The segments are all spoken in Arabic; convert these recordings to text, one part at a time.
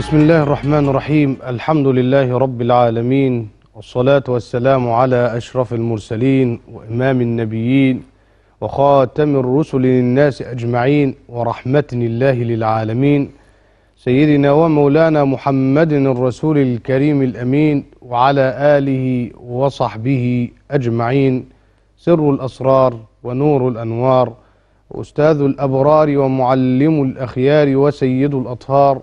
بسم الله الرحمن الرحيم الحمد لله رب العالمين والصلاة والسلام على أشرف المرسلين وإمام النبيين وخاتم الرسل للناس أجمعين ورحمة الله للعالمين سيدنا ومولانا محمد الرسول الكريم الأمين وعلى آله وصحبه أجمعين سر الأسرار ونور الأنوار أستاذ الأبرار ومعلم الأخيار وسيد الأطهار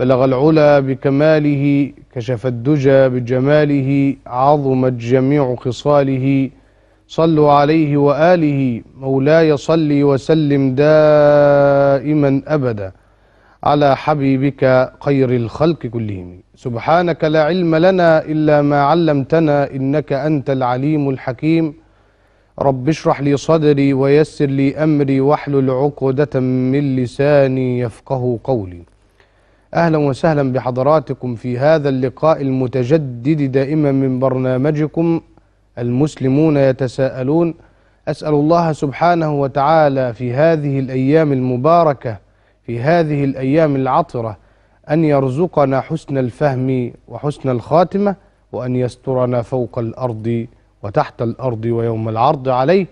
بلغ العلا بكماله كشف الدجى بجماله عظمت جميع خصاله صلوا عليه وآله مولاي صلي وسلم دائما أبدا على حبيبك خير الخلق كلهم سبحانك لا علم لنا إلا ما علمتنا إنك أنت العليم الحكيم رب اشرح لي صدري ويسر لي أمري واحلل عقدة من لساني يفقه قولي أهلا وسهلا بحضراتكم في هذا اللقاء المتجدد دائما من برنامجكم المسلمون يتساءلون أسأل الله سبحانه وتعالى في هذه الأيام المباركة في هذه الأيام العطرة أن يرزقنا حسن الفهم وحسن الخاتمة وأن يسترنا فوق الأرض وتحت الأرض ويوم العرض عليه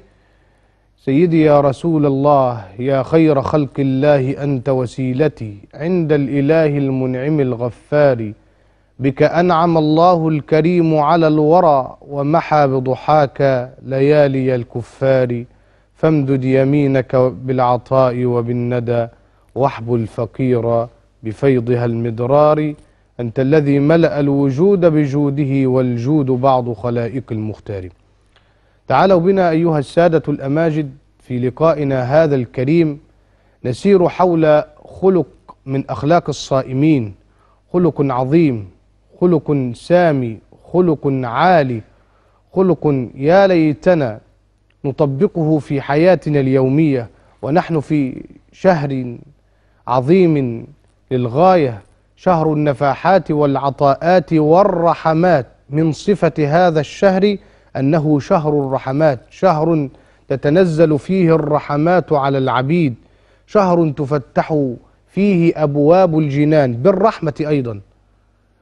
سيدي يا رسول الله يا خير خلق الله أنت وسيلتي عند الإله المنعم الغفار بك أنعم الله الكريم على الورى ومحى بضحاك ليالي الكفار فامدد يمينك بالعطاء وبالندى واحب الفقير بفيضها المدرار أنت الذي ملأ الوجود بجوده والجود بعض خلائق المختار تعالوا بنا أيها السادة الأماجد في لقائنا هذا الكريم نسير حول خلق من أخلاق الصائمين خلق عظيم خلق سامي خلق عالي خلق يا ليتنا نطبقه في حياتنا اليومية ونحن في شهر عظيم للغاية شهر النفاحات والعطاءات والرحمات من صفة هذا الشهر أنه شهر الرحمات شهر تتنزل فيه الرحمات على العبيد شهر تفتح فيه أبواب الجنان بالرحمة أيضا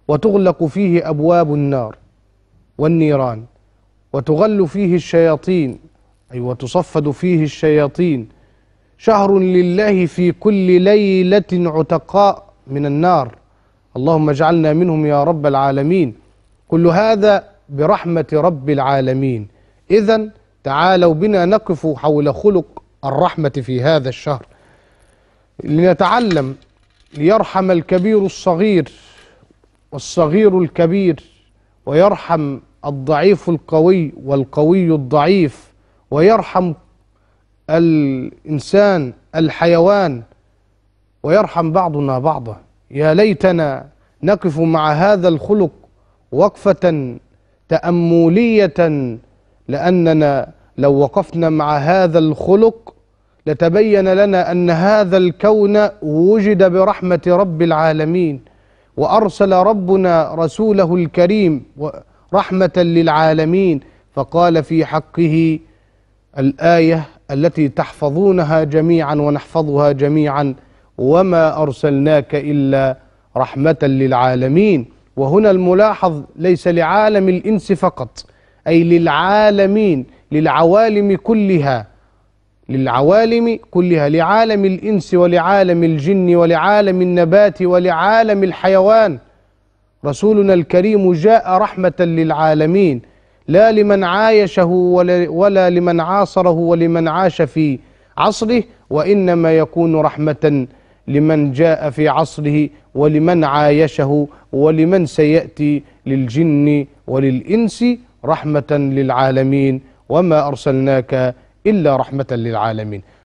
وتغلق فيه أبواب النار والنيران وتغل فيه الشياطين أي وتصفد فيه الشياطين شهر لله في كل ليلة عتقاء من النار اللهم اجعلنا منهم يا رب العالمين كل هذا برحمة رب العالمين إذا تعالوا بنا نقف حول خلق الرحمة في هذا الشهر لنتعلم ليرحم الكبير الصغير والصغير الكبير ويرحم الضعيف القوي والقوي الضعيف ويرحم الإنسان الحيوان ويرحم بعضنا بعضا يا ليتنا نقف مع هذا الخلق وقفة تأملية لأننا لو وقفنا مع هذا الخلق لتبين لنا أن هذا الكون وجد برحمة رب العالمين وأرسل ربنا رسوله الكريم رحمة للعالمين فقال في حقه الآية التي تحفظونها جميعا ونحفظها جميعا وما أرسلناك إلا رحمة للعالمين وهنا الملاحظ ليس لعالم الإنس فقط أي للعالمين للعوالم كلها للعوالم كلها لعالم الإنس ولعالم الجن ولعالم النبات ولعالم الحيوان رسولنا الكريم جاء رحمة للعالمين لا لمن عايشه ولا, ولا لمن عاصره ولمن عاش في عصره وإنما يكون رحمة لمن جاء في عصره ولمن عايشه ولمن سيأتي للجن وللإنس رحمة للعالمين وما أرسلناك إلا رحمة للعالمين